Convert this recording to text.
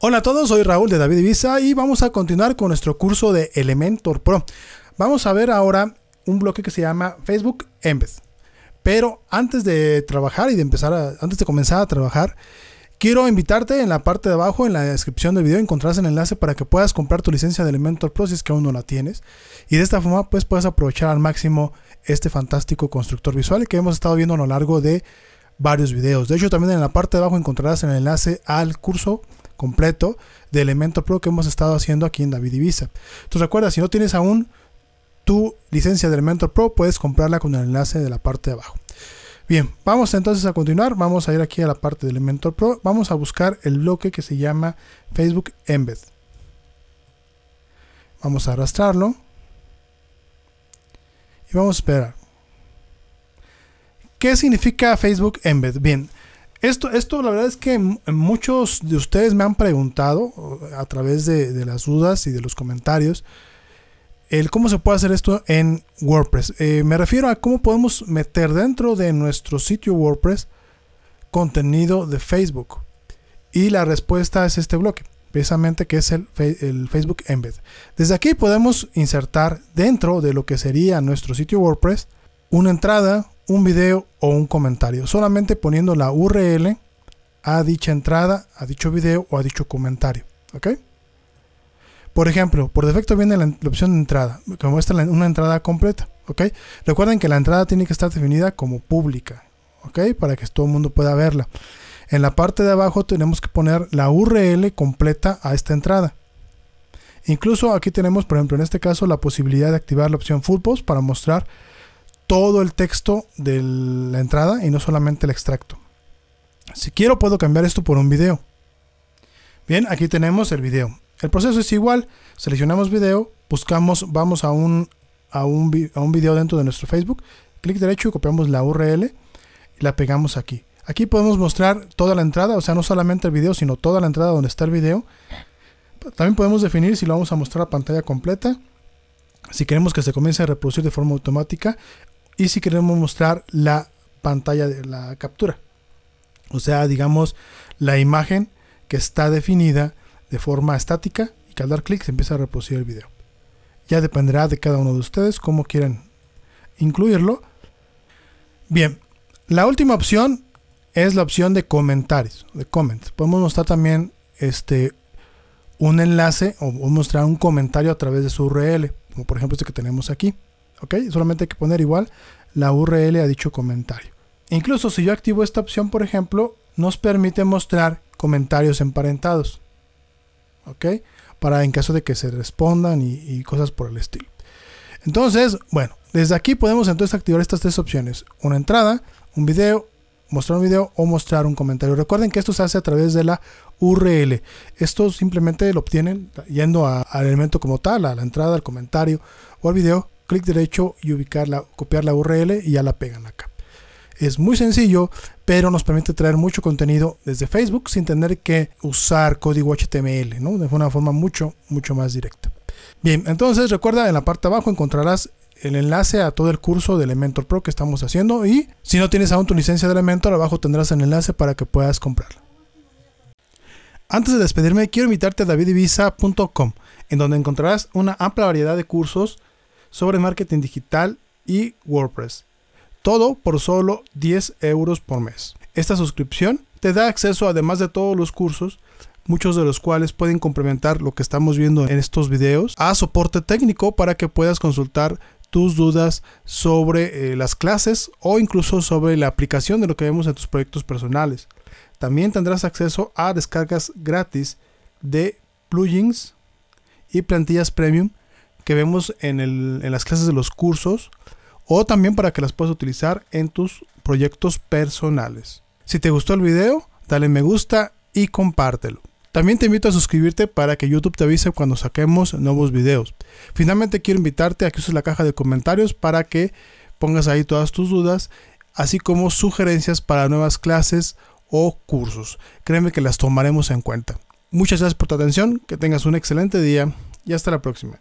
Hola a todos, soy Raúl de David Ibiza y vamos a continuar con nuestro curso de Elementor Pro. Vamos a ver ahora un bloque que se llama Facebook Embed. Pero antes de trabajar y de empezar a, antes de comenzar a trabajar, Quiero invitarte en la parte de abajo, en la descripción del video, encontrarás el enlace para que puedas comprar tu licencia de Elementor Pro si es que aún no la tienes. Y de esta forma, pues puedes aprovechar al máximo este fantástico constructor visual que hemos estado viendo a lo largo de varios videos. De hecho, también en la parte de abajo encontrarás el enlace al curso completo de Elementor Pro que hemos estado haciendo aquí en David Ibiza. Entonces recuerda, si no tienes aún tu licencia de Elementor Pro, puedes comprarla con el enlace de la parte de abajo. Bien, vamos entonces a continuar. Vamos a ir aquí a la parte de Elementor Pro. Vamos a buscar el bloque que se llama Facebook Embed. Vamos a arrastrarlo. Y vamos a esperar. ¿Qué significa Facebook Embed? Bien, esto, esto la verdad es que muchos de ustedes me han preguntado a través de, las dudas y de los comentarios el cómo se puede hacer esto en WordPress. Eh, me refiero a cómo podemos meter dentro de nuestro sitio WordPress contenido de Facebook. Y la respuesta es este bloque, precisamente que es el, el Facebook Embed. Desde aquí podemos insertar dentro de lo que sería nuestro sitio WordPress una entrada, un video o un comentario, solamente poniendo la URL a dicha entrada, a dicho video o a dicho comentario. ¿Ok? Por ejemplo, por defecto viene la, opción de entrada, que muestra una entrada completa. ¿Ok? Recuerden que la entrada tiene que estar definida como pública. ¿Ok? Para que todo el mundo pueda verla. En la parte de abajo tenemos que poner la URL completa a esta entrada. Incluso aquí tenemos, por ejemplo, en este caso, la posibilidad de activar la opción Full Post para mostrar todo el texto de la entrada y no solamente el extracto. Si quiero puedo cambiar esto por un video. Bien, aquí tenemos el video. El proceso es igual, seleccionamos video, buscamos, vamos a un, a un, video dentro de nuestro Facebook, clic derecho y copiamos la URL y la pegamos aquí. Aquí podemos mostrar toda la entrada, o sea, no solamente el video, sino toda la entrada donde está el video. También podemos definir si lo vamos a mostrar a pantalla completa, si queremos que se comience a reproducir de forma automática y si queremos mostrar la pantalla de la captura. O sea, digamos la imagen que está definida de forma estática y que al dar clic se empieza a reproducir el video. Ya dependerá de cada uno de ustedes cómo quieran incluirlo. Bien, la última opción es la opción de comentarios, de comments. Podemos mostrar también este un enlace o mostrar un comentario a través de su URL, como por ejemplo este que tenemos aquí. ¿ok? Solamente hay que poner igual la URL a dicho comentario. Incluso si yo activo esta opción, por ejemplo, nos permite mostrar comentarios emparentados, ¿ok? Para en caso de que se respondan y, y cosas por el estilo. Entonces, bueno, desde aquí podemos entonces activar estas tres opciones. Una entrada, un video, mostrar un video o mostrar un comentario. Recuerden que esto se hace a través de la URL. Esto simplemente lo obtienen yendo al elemento como tal, a la entrada, al comentario o al video clic derecho y ubicarla, copiar la URL y ya la pegan acá. Es muy sencillo, pero nos permite traer mucho contenido desde Facebook sin tener que usar código HTML, ¿no? De una forma mucho, mucho más directa. Bien, entonces recuerda, en la parte de abajo encontrarás el enlace a todo el curso de Elementor Pro que estamos haciendo y si no tienes aún tu licencia de Elementor, abajo tendrás el enlace para que puedas comprarla. Antes de despedirme, quiero invitarte a davidivisa.com, en donde encontrarás una amplia variedad de cursos sobre marketing digital y WordPress. Todo por solo 10 euros por mes. Esta suscripción te da acceso además de todos los cursos, muchos de los cuales pueden complementar lo que estamos viendo en estos videos, a soporte técnico para que puedas consultar tus dudas sobre eh, las clases o incluso sobre la aplicación de lo que vemos en tus proyectos personales. También tendrás acceso a descargas gratis de plugins y plantillas premium que vemos en, las clases de los cursos o también para que las puedas utilizar en tus proyectos personales. Si te gustó el video, dale me gusta y compártelo. También te invito a suscribirte para que YouTube te avise cuando saquemos nuevos videos. Finalmente quiero invitarte a que uses la caja de comentarios para que pongas ahí todas tus dudas, así como sugerencias para nuevas clases o cursos. Créeme que las tomaremos en cuenta. Muchas gracias por tu atención, que tengas un excelente día y hasta la próxima.